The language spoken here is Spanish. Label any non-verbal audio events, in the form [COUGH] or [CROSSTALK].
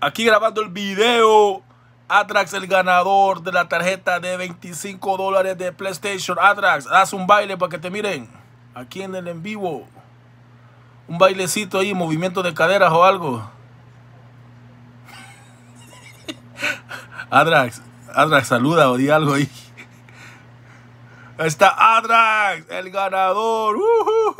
Aquí grabando el video. Atrax, el ganador de la tarjeta de 25 dólares de PlayStation. Atrax, haz un baile para que te miren. Aquí en el en vivo. Un bailecito ahí, movimiento de caderas o algo. Adrax, [LAUGHS] Adrax, saluda o di algo ahí. Ahí está Adrax, el ganador. Uh